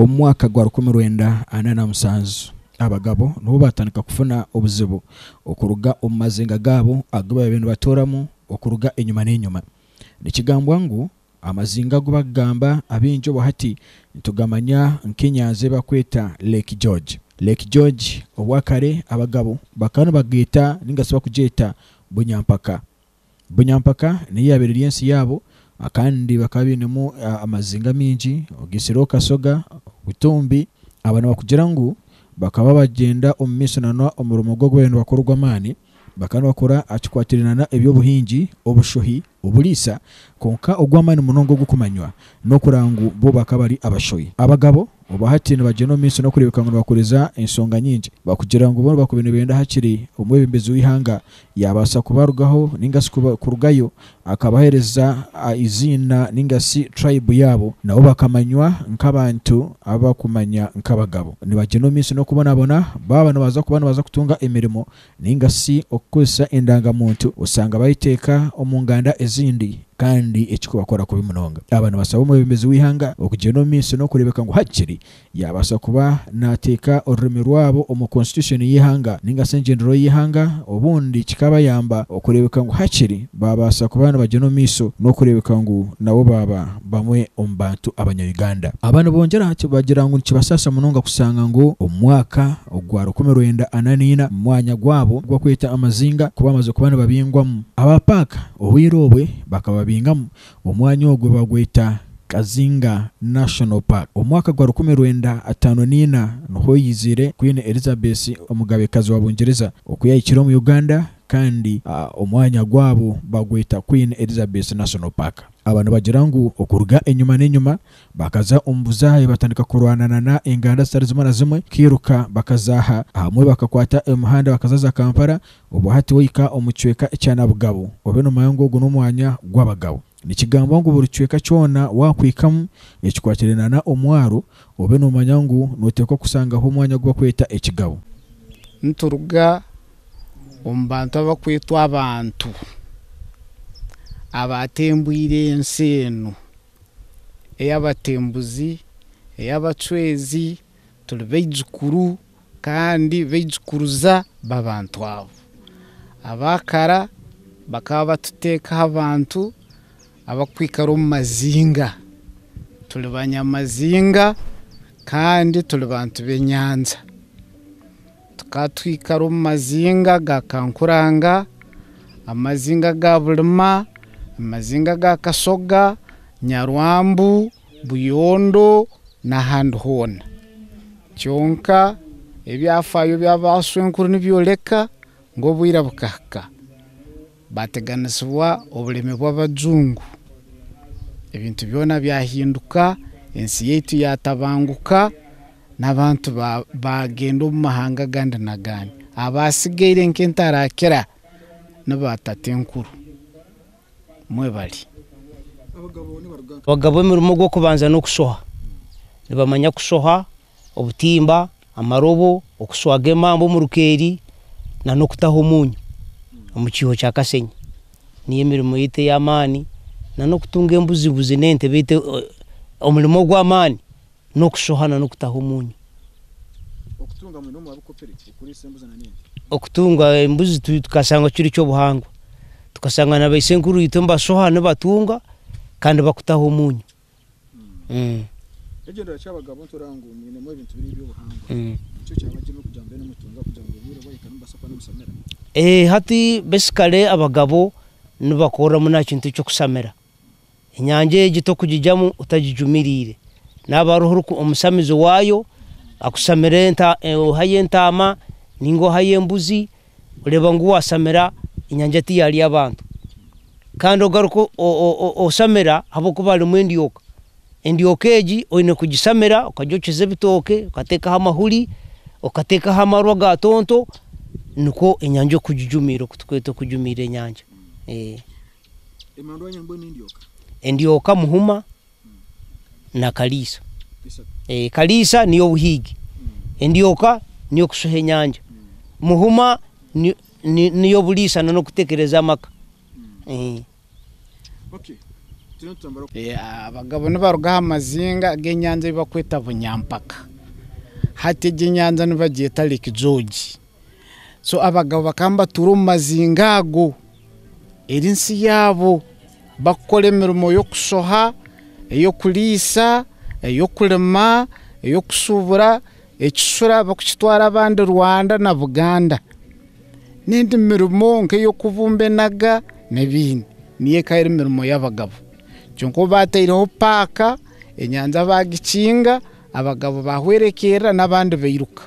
omu mwaka gwa 1947 abagabo nibo batandika kufuna obuzibu okuruga omu mazinga gaabo agubaba bintu batooramu okuruga enyuma n'enyuma nikigambwa ngu amazinga agu bakugamba abingi obo hati ntugamanya nk'enyanza ebakweta lake george lake george obwakare abagabo bakaba nibageeta ninga si bakugyeta bunyampaka bunyampaka niyo yabire ry'ensi yaabo kandi bakaba bainemu amazinga mingi ogisireho kasoga butumbi abantu bakugira ngo bakaba bagenda omu maiso nana omu muringo gw'ebintu bakurugwa amaani bakaba nibakora ekikwatirana ebyobuhingi obuliisa konka ogw'amaanyi munonga ogukumanywa n'okurangu bo bakaba abashoyi abagabo obahatiine bagyena omu maiso n'okureebeka ngu nibakoreza ensonga nyingi bakugira ngu boona bakuba nibenda hakiri omwebembezi w'ihanga yabaasa kubarugaho ninga si kurugayo akabahereza izina ninga si tribe yaabo nabo bakamanywa nk'abantu abakumanya nk'abagabo nibagyena omu n'okubonabona baba nibaza kuba nibaza kutunga emirimo ninga si okukozesa endangamuntu osanga bayiteeka omu nganda is indie kandi ekikuba bakora kubi munonga abantu basaba bimeze w'ihanga minsi no kurebeka ngu hakiri yabasa kuba nateka orurimi rwabo omu constitution y'ihanga ninga engendero y'ihanga obundi kikabayamba okurebeka ngu hakiri babasa kuba no n'omu no kurebeka ngu nabo baba bamwe omu bantu abantu bongera bagira ngu nikibasaasa munonga kusanga ngu umwaka mwaka ogwa 1984 mu mwanya gwabo kweta amazinga kuba amazo kuba nibabingwamu abapaka obwire bakaba bingamu omwanya ogwe bagweta kazinga national park omwaka gwa rukumi rwenda atano niina niho yizire queen elizabeth omugabekazi wa bungereza okuyayikira omu uganda kandi ah, omwanya gwabo bagweta queen elizabeth national park abantu bagira ngu okuruga enyuma n'enyuma bakaza omu buzaahi batandika kurwanana enganda zitari zimwe na zimwe kiruka bakazaaha hamwe bakakwata emihanda bakazaza kampala obuhati hati woika omu kicweka ekya obe nomanya ngu ogu n'omwanya gw'abagabo nikigambwa ngu buri kicweka kyona wakwikamu ekikwakiranana omwaro obe nomanya ngu noteekwa kusangaho omwanya gw'okweta ekigabo nituruga omu bantu abakwetwa abantu abatembwire ensi enu ey'abatembuzi ey'abacwezi turi baijukuru kandi baijukuruza babantu abo abakara bakaba batuteekaho abantu abakwikara omu mazinga turi banyamazinga kandi turi bantu b'enyanja katwika ari omumazinga ga kankuranga amazinga ga bulima amazinga ga kasoga nyarwambu buyondo n'ahandi hoona kyonka ebyafaayo byabaswa enkuru nibyoleka ngu obwira bukahika bateganisibwa obulemi bw'abajungu ebintu byona byahinduka ensi yaitu yatabanguka ya n'abantu bagenda omu mahanga agandi nagandi abasigaire nk'entarakira nibatata enkuru mwebali abagabo emirimo gwokubanza n'okushoha nibamanya kushoha obutimba amarobo okuswaga emambo omu rukeeri na n'okutaha omunyu omu kiiho kya kasenyi niyo emirimo yeite ey'amaani na n'okutunga embuzibuzi n'ente beite eh, omurimo ogw'amaani no kushohana no kutaha umunyu okutunga imbuzi tukasanga kiri kyobuhangwa tukasanga na baisenkuru yito mbashoha nibatunga kandi bakutaha umunyu hmm. hmm. egenda kyabagabo abagabo omwinemu ebintu biri ebyobuhangwa nikyo kyabagiremu kugira mbe nimutunga kugira ngu nabaruho omusamizo wayo akusamire eh, oha yentaama ninga oha yembuzi oleba ngu wasamira enyanja tiyali abantu kandi ogaruka osamira habwokuba alimu endyoka endyoka egi oyine kugisamira okajokeza ebitooke okateekaho amahuli okateekaho amarwa ga tonto nikwo enyanja okugijumira okutukweta okujumira enyanja eh. endyoka muhuma na kalisa e, kalisa niyo buhigi endioka niyo kushoha enyanja muhuma niyo bulisana n'okutekereza amaka e. e, abagabo nibarugaho amazinga g'enyanja ei bakweta bunyampaka hati egi enyanja nibagyeta lake george so abagabo bakamba mbatuura omu mazinga ago eri nsi yaabo bakukora emirimo y'okushoha eyokuliisa eyokulima eyokusuubura ekisura bakukitwara abandi rwanda na buganda nindi mirimo nkeyokubumba enaga nebindi niyo ekaire emirimo yabagabo kyonka obatairiho paaka enyanja bagikinga abagabo bahwerekerera nabandi bairuka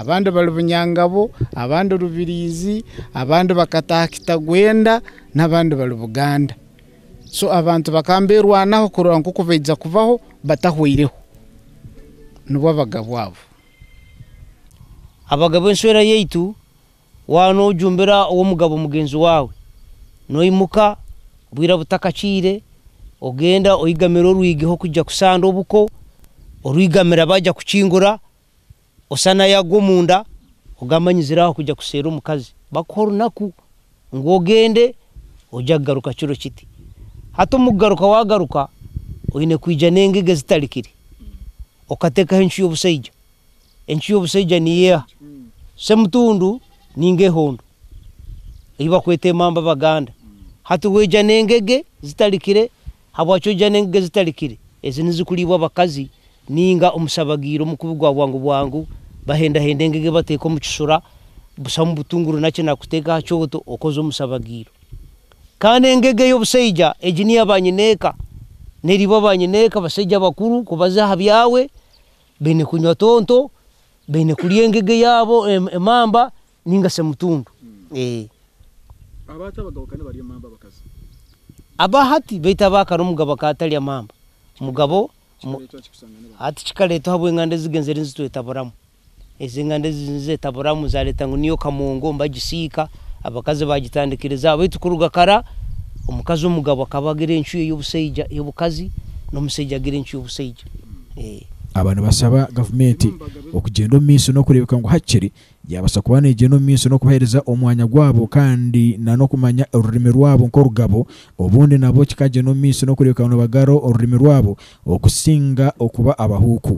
abandi bari bunyangabo abandi rubirizi abandi bakataha kitagwenda nabandi bari buganda so abantu bakamberwanaho kurora nkoku baija kubaho batahwireho nibo abagabo abo abagabo enswera yaitu wanojumbira owomugabo mugenzi wawe noimuka bwira butakakire ogenda oigamira orwigeho kwija kusanda obuko orwigamira baja kukingura osana yagwa omunda ogamanyiziraho kwija kuseera omukazi bakuha orunaku ngu ogende oja kugaruka kiro kiti hato mugaruka wagaruka oyine kwija nengege zitalikire okateka enchu yobusaija enchu yobusaija niyeha semutundu ninge hondo iba kwete mamba baganda hato weja nengege zitalikire habwacho ja nengege zitalikire ezinizikulibwa bakazi ninga omusabagiro mukubu gwa bwangu bwangu bahenda hende ngege bateko mukisura busa mu butunguru nache nakuteka choto okozo omusabagiro kandi engege yobusaija egi niyo banyineeka neriba abanyineeka basaija bakuru kubazaha byawe baine kunywa tonto baine kulya engege yaabo emamba ningase mutundu abahati baita bakara omugabo akatalya mamba omugabo hati kikareta habwenganda ezigenzeri nzitwetaburamu ezi enganda ezi nzetaburamu zareta ngu niyo kamongo mbagisiika abakazi bagitandikiriza baitu kurugakara omukazi omugabo akabagira enshu eyobusaija yobukazi nomusaija agira enshu yobusaija eh. abantu basaba gavumenti okugenda omu maiso nokurebeka ngu hakiri yabasa kuba negenda omu maiso nokubahereza omwanya gwabo kandi nanokumanya orurimi rwabo nkorugabo obundi nabo kikagenda omu maiso nokurebeka nibagara orurimi rwabo okusinga okuba abahuuku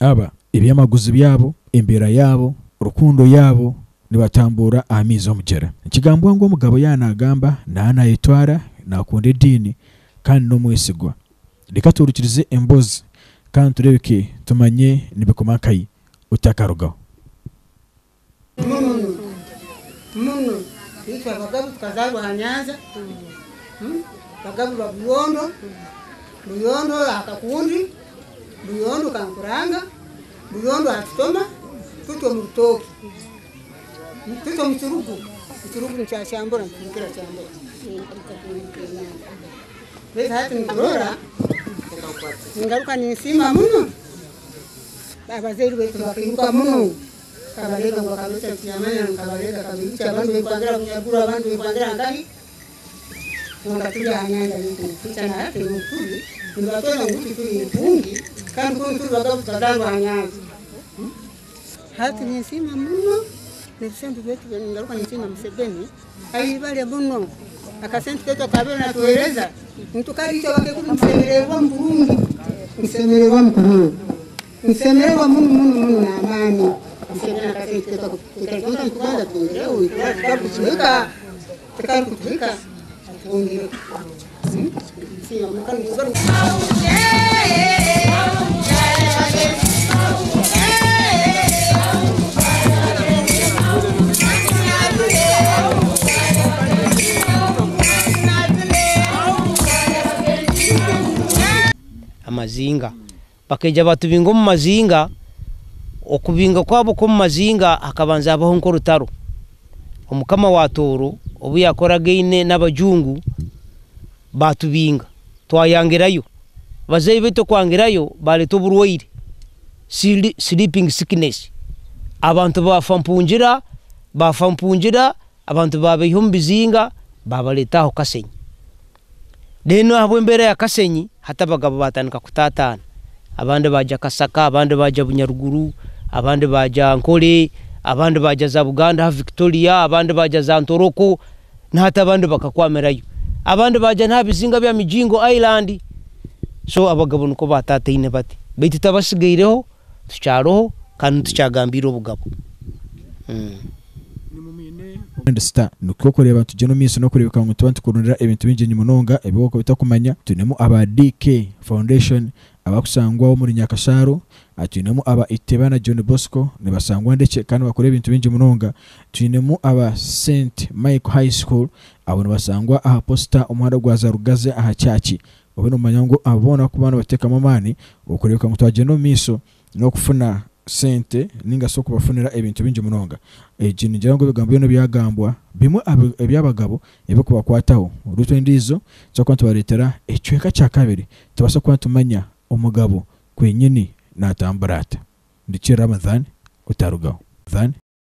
aba ebyamaguzi byabo embeera yaabo rukundo yaabo nibatambura ahamiiza omugyera nikigambwa ngu omugabo yaaba naagamba naa naayetwara naakunda ediini kandi n'omwesigwa reka turukirize embozi kandi turebeke tumanye nibikoma kayi otakarugaho muno muno bitwa abagabu tukazarwa ha nyanza abagabu buyondo buyondo akakundi buyondo kankuranga buyondo atutoma tutwe mu rutoki mtoto msurugu, msurugu ni cha shambura, ningaruka muno abazeiru wetu muno kabalega ngo kalusa tiamanya kabalega kabicha abantu kunyagura anyanja na mkuri nguti tu kuntu bagabu hati ninsima muno nivusente vyetu vyaningaruka nchini na Mseveni aivale buno akasente ketu akabela natueleza mtukalicho wakekulu msemererwa mkurungi msemererwa mkurungi msemererwa munu munu munu na amani msemera akasente ketu tukalikuweka mtukaza tuongeleu tukakutumika tukakutumika tuongeleu Sim, sim, sim. mazinga bakeja batubinga mu mazinga okubinga kwabo komu mazinga akabanza abaho nkorutaro omukama watoro obu yakorageine n'abajungu batubinga twayangirayo bazeyi baitu kwangirayo baleta oburwaire sleeping sickness abantu bafa mpungira bafa mpungira abantu babaiha omu bizinga babaleta aho kasenyi deno abo embeera ya kasenyi hati abagabo batandika kutaatana abandi baja kasaka abandi baja bunyaruguru abandi baja nkole abandi baja za buganda ha victoria abandi baja za ntoroko nahati abandi bakakwamerayo abandi baja nabizinga bya mijingo island so abagabo niko batataine bati baitu tabasigaireho tukyaroho kandi ntukyagambire obugabo mm. wenda sita nuko koreba abantu no minsi no kurebeka ngo tubantu kurundira ebintu bingenye munonga ebiboko bitakumanya tunemu aba DK Foundation abakusangwa wo muri nyakasharu atunemu aba Itebana John Bosco nibasangwa ndeke kandi bakore ebintu bingi munonga tunemu aba Saint mike High School abo nibasangwa aha posta umuhanda gwa Zarugaze aha cyaki ubino manyango abona kubana bateka mamani okurebeka ngo no miso no kufuna sente ninga so kubafunira ebintu bingi munonga egi nigira ngu ebigambo byona byagambwa bimwe ebyabagabo ebikubakwataho olwitwe ndiizo ndizo kuba kwantu baretera kya kabiri tubaasa kuba nitumanya omugabo kwenyini naatambura ata ndiki ramadhan otarugaho